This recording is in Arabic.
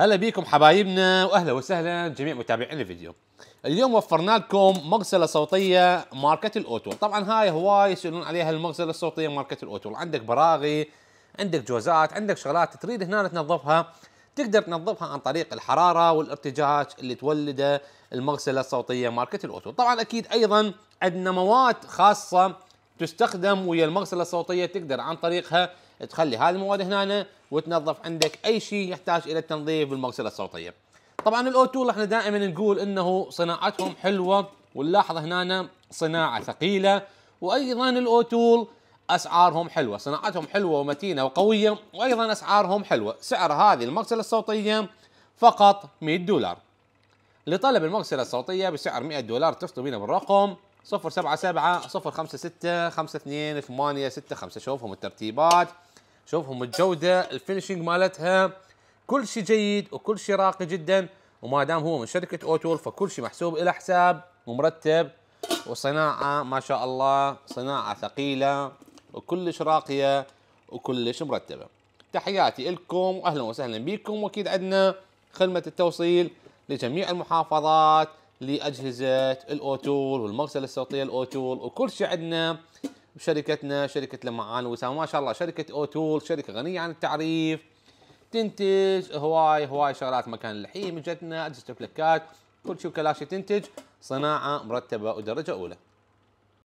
هلا بيكم حبايبنا واهلا وسهلا جميع متابعين الفيديو اليوم وفرنا لكم مغسله صوتيه ماركه الاوتول طبعا هاي هواي يسالون عليها المغسله الصوتيه ماركه الاوتول عندك براغي عندك جوزات عندك شغلات تريد هنا تنظفها تقدر تنظفها عن طريق الحراره والارتجاج اللي تولده المغسله الصوتيه ماركه الاوتول طبعا اكيد ايضا عندنا مواد خاصه تستخدم ويا المغسله الصوتيه تقدر عن طريقها تخلي هذه المواد هنا وتنظف عندك اي شيء يحتاج الى التنظيف بالمغسله الصوتيه. طبعا تول احنا دائما نقول انه صناعتهم حلوه ونلاحظ هنا صناعه ثقيله وايضا الاوتول اسعارهم حلوه، صناعتهم حلوه ومتينه وقويه وايضا اسعارهم حلوه، سعر هذه المغسله الصوتيه فقط 100 دولار. لطلب المغسله الصوتيه بسعر 100 دولار تفطوا بنا بالرقم صفر سبعة سبعة صفر خمسة ستة خمسة اثنين ثمانية ستة خمسة شوفهم الترتيبات شوفهم الجودة الفينشنج مالتها كل شيء جيد وكل شيء راقي جدا وما دام هو من شركة اوتول فكل شيء محسوب إلى حساب ومرتب وصناعة ما شاء الله صناعة ثقيلة وكلش راقية وكلش مرتبة تحياتي لكم وأهلا وسهلا بكم وأكيد عندنا خدمة التوصيل لجميع المحافظات لاجهزه الاوتول والمغسله الصوتيه الاوتول وكل شيء عندنا بشركتنا شركه لمعان وسام ما شاء الله شركه اوتول شركه غنيه عن التعريف تنتج هواي هواي شغلات مكان اللحيم اجتنا اجهزه بلكات كل شيء وكلاشي تنتج صناعه مرتبه ودرجه اولى